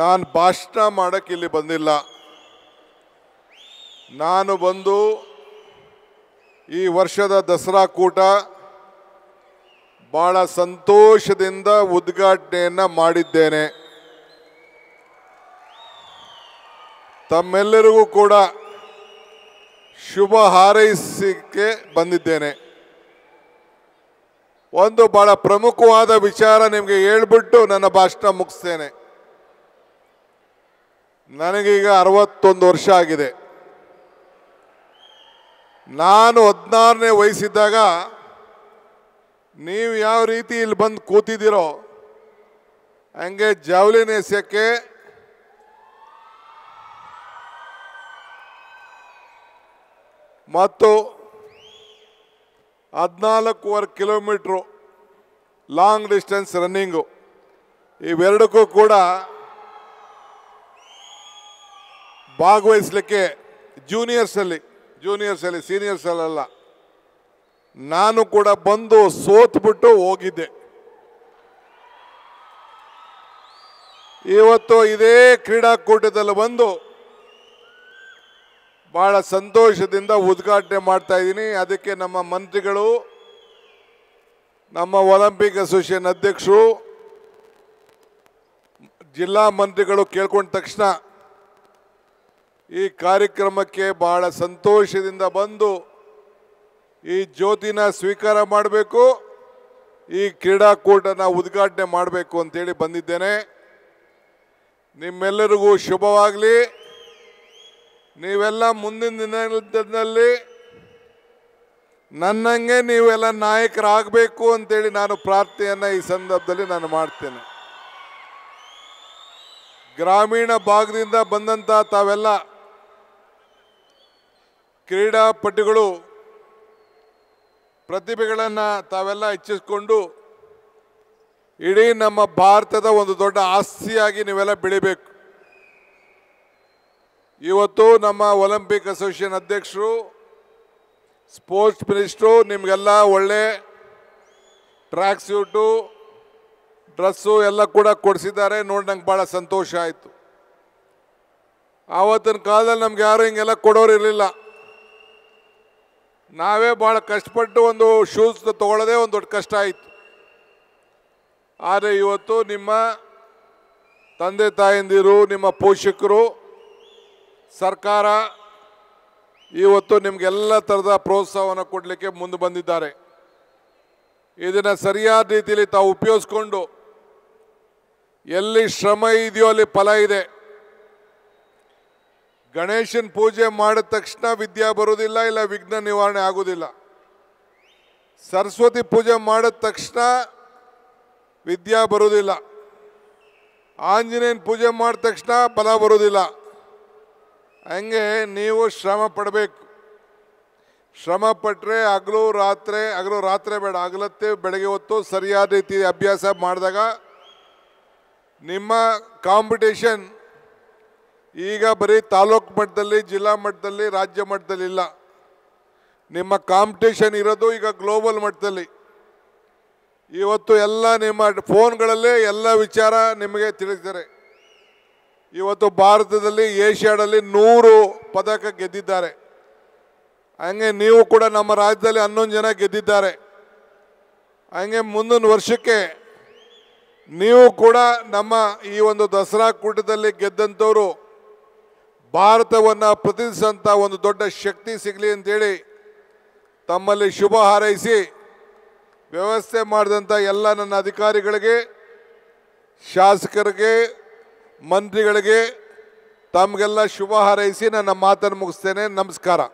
ನಾನು ಭಾಷಣ ಮಾಡೋಕ್ಕೆ ಇಲ್ಲಿ ಬಂದಿಲ್ಲ ನಾನು ಬಂದು ಈ ವರ್ಷದ ದಸರಾ ಕೂಟ ಭಾಳ ಸಂತೋಷದಿಂದ ಉದ್ಘಾಟನೆಯನ್ನು ಮಾಡಿದ್ದೇನೆ ತಮ್ಮೆಲ್ಲರಿಗೂ ಕೂಡ ಶುಭ ಹಾರೈಸಿಕ್ಕೆ ಬಂದಿದ್ದೇನೆ ಒಂದು ಭಾಳ ಪ್ರಮುಖವಾದ ವಿಚಾರ ನಿಮಗೆ ಹೇಳ್ಬಿಟ್ಟು ನನ್ನ ಭಾಷಣ ಮುಗಿಸ್ತೇನೆ ನನಗೀಗ ಅರವತ್ತೊಂದು ವರ್ಷ ಆಗಿದೆ ನಾನು ಹದಿನಾರನೇ ವಯಸ್ಸಿದ್ದಾಗ ನೀವು ಯಾವ ರೀತಿ ಇಲ್ಲಿ ಬಂದು ಕೂತಿದ್ದೀರೋ ಹಂಗೆ ಜಾವ್ಲಿನ್ ನೆಸ್ಯಕ್ಕೆ ಮತ್ತು ಹದಿನಾಲ್ಕೂವರೆ ಕಿಲೋಮೀಟ್ರು ಲಾಂಗ್ ಡಿಸ್ಟೆನ್ಸ್ ರನ್ನಿಂಗು ಇವೆರಡಕ್ಕೂ ಕೂಡ ಭಾಗವಹಿಸ್ಲಿಕ್ಕೆ ಜೂನಿಯರ್ಸಲ್ಲಿ ಜೂನಿಯರ್ಸಲ್ಲಿ ಅಲ್ಲ ನಾನು ಕೂಡ ಬಂದು ಬಿಟ್ಟು ಹೋಗಿದ್ದೆ ಇವತ್ತು ಇದೇ ಕ್ರೀಡಾಕೂಟದಲ್ಲಿ ಬಂದು ಭಾಳ ಸಂತೋಷದಿಂದ ಉದ್ಘಾಟನೆ ಮಾಡ್ತಾ ಇದ್ದೀನಿ ಅದಕ್ಕೆ ನಮ್ಮ ಮಂತ್ರಿಗಳು ನಮ್ಮ ಒಲಿಂಪಿಕ್ ಅಸೋಸಿಯೇಷನ್ ಅಧ್ಯಕ್ಷರು ಜಿಲ್ಲಾ ಮಂತ್ರಿಗಳು ಕೇಳ್ಕೊಂಡ ತಕ್ಷಣ ಈ ಕಾರ್ಯಕ್ರಮಕ್ಕೆ ಬಹಳ ಸಂತೋಷದಿಂದ ಬಂದು ಈ ಜ್ಯೋತಿನ ಸ್ವೀಕಾರ ಮಾಡಬೇಕು ಈ ಕ್ರೀಡಾಕೂಟನ ಉದ್ಘಾಟನೆ ಮಾಡಬೇಕು ಅಂತೇಳಿ ಬಂದಿದ್ದೇನೆ ನಿಮ್ಮೆಲ್ಲರಿಗೂ ಶುಭವಾಗಲಿ ನೀವೆಲ್ಲ ಮುಂದಿನ ದಿನದಲ್ಲಿ ನನ್ನಂಗೆ ನೀವೆಲ್ಲ ನಾಯಕರಾಗಬೇಕು ಅಂತೇಳಿ ನಾನು ಪ್ರಾರ್ಥನೆಯನ್ನು ಈ ಸಂದರ್ಭದಲ್ಲಿ ನಾನು ಮಾಡ್ತೇನೆ ಗ್ರಾಮೀಣ ಭಾಗದಿಂದ ಬಂದಂಥ ತಾವೆಲ್ಲ ಕ್ರೀಡಾಪಟುಗಳು ಪ್ರತಿಭೆಗಳನ್ನು ತಾವೆಲ್ಲ ಹೆಚ್ಚಿಸಿಕೊಂಡು ಇಡೀ ನಮ್ಮ ಭಾರತದ ಒಂದು ದೊಡ್ಡ ಆಸ್ತಿಯಾಗಿ ನೀವೆಲ್ಲ ಬೆಳಿಬೇಕು ಇವತ್ತು ನಮ್ಮ ಒಲಿಂಪಿಕ್ ಅಸೋಸಿಯೇಷನ್ ಅಧ್ಯಕ್ಷರು ಸ್ಪೋರ್ಟ್ಸ್ ಮಿನಿಸ್ಟ್ರು ನಿಮಗೆಲ್ಲ ಒಳ್ಳೆ ಟ್ರ್ಯಾಕ್ ಸೂಟು ಡ್ರೆಸ್ಸು ಎಲ್ಲ ಕೂಡ ಕೊಡಿಸಿದ್ದಾರೆ ನೋಡಿ ನಂಗೆ ಭಾಳ ಸಂತೋಷ ಆಯಿತು ಆವತ್ತಿನ ಕಾಲದಲ್ಲಿ ನಮ್ಗೆ ಯಾರು ಹಿಂಗೆಲ್ಲ ಕೊಡೋರು ಇರಲಿಲ್ಲ ನಾವೇ ಭಾಳ ಕಷ್ಟಪಟ್ಟು ಒಂದು ಶೂಸ್ ತೊಗೊಳ್ಳೋದೇ ಒಂದು ದೊಡ್ಡ ಕಷ್ಟ ಆಯಿತು ಆದರೆ ಇವತ್ತು ನಿಮ್ಮ ತಂದೆ ತಾಯಂದಿರು ನಿಮ್ಮ ಪೋಷಕರು ಸರ್ಕಾರ ಇವತ್ತು ನಿಮಗೆಲ್ಲ ಥರದ ಪ್ರೋತ್ಸಾಹವನ್ನು ಕೊಡಲಿಕ್ಕೆ ಮುಂದೆ ಬಂದಿದ್ದಾರೆ ಇದನ್ನು ಸರಿಯಾದ ರೀತಿಯಲ್ಲಿ ತಾವು ಉಪಯೋಗಿಸ್ಕೊಂಡು ಎಲ್ಲಿ ಶ್ರಮ ಇದೆಯೋ ಅಲ್ಲಿ ಫಲ ಇದೆ ಗಣೇಶನ ಪೂಜೆ ಮಾಡಿದ ತಕ್ಷಣ ವಿದ್ಯೆ ಬರುವುದಿಲ್ಲ ಇಲ್ಲ ವಿಘ್ನ ನಿವಾರಣೆ ಆಗೋದಿಲ್ಲ ಸರಸ್ವತಿ ಪೂಜೆ ಮಾಡಿದ ತಕ್ಷಣ ವಿದ್ಯಾ ಬರೋದಿಲ್ಲ ಆಂಜನೇಯನ ಪೂಜೆ ಮಾಡಿದ ತಕ್ಷಣ ಫಲ ಬರುವುದಿಲ್ಲ ಹಂಗೆ ನೀವು ಶ್ರಮ ಪಡಬೇಕು ಶ್ರಮ ಪಟ್ಟರೆ ಹಗಲು ರಾತ್ರಿ ಹಗಲು ರಾತ್ರಿ ಬೇಡ ಹಗಲತ್ತೆ ಬೆಳಗ್ಗೆ ಹೊತ್ತು ಸರಿಯಾದ ರೀತಿ ಅಭ್ಯಾಸ ಮಾಡಿದಾಗ ನಿಮ್ಮ ಕಾಂಪಿಟೇಷನ್ ಈಗ ಬರೀ ತಾಲೂಕು ಮಟ್ಟದಲ್ಲಿ ಜಿಲ್ಲಾ ಮಟ್ಟದಲ್ಲಿ ರಾಜ್ಯ ಮಟ್ಟದಲ್ಲಿ ಇಲ್ಲ ನಿಮ್ಮ ಕಾಂಪಿಟೇಷನ್ ಇರೋದು ಈಗ ಗ್ಲೋಬಲ್ ಮಟ್ಟದಲ್ಲಿ ಇವತ್ತು ಎಲ್ಲ ನಿಮ್ಮ ಫೋನ್ಗಳಲ್ಲೇ ಎಲ್ಲ ವಿಚಾರ ನಿಮಗೆ ತಿಳಿಸಿದ್ದಾರೆ ಇವತ್ತು ಭಾರತದಲ್ಲಿ ಏಷ್ಯಾದಲ್ಲಿ ನೂರು ಪದಕ ಗೆದ್ದಿದ್ದಾರೆ ಹಂಗೆ ನೀವು ಕೂಡ ನಮ್ಮ ರಾಜ್ಯದಲ್ಲಿ ಹನ್ನೊಂದು ಜನ ಗೆದ್ದಿದ್ದಾರೆ ಹಂಗೆ ಮುಂದಿನ ವರ್ಷಕ್ಕೆ ನೀವು ಕೂಡ ನಮ್ಮ ಈ ಒಂದು ದಸರಾ ಕೂಟದಲ್ಲಿ ಗೆದ್ದಂಥವರು ಭಾರತವನ್ನು ಪ್ರತಿನಿಧಿಸಂಥ ಒಂದು ದೊಡ್ಡ ಶಕ್ತಿ ಸಿಗಲಿ ಅಂತೇಳಿ ತಮ್ಮಲ್ಲಿ ಶುಭ ಹಾರೈಸಿ ವ್ಯವಸ್ಥೆ ಮಾಡಿದಂಥ ಎಲ್ಲ ನನ್ನ ಅಧಿಕಾರಿಗಳಿಗೆ ಶಾಸಕರಿಗೆ ಮಂತ್ರಿಗಳಿಗೆ ತಮಗೆಲ್ಲ ಶುಭ ಹಾರೈಸಿ ನನ್ನ ಮಾತನ್ನು ಮುಗಿಸ್ತೇನೆ ನಮಸ್ಕಾರ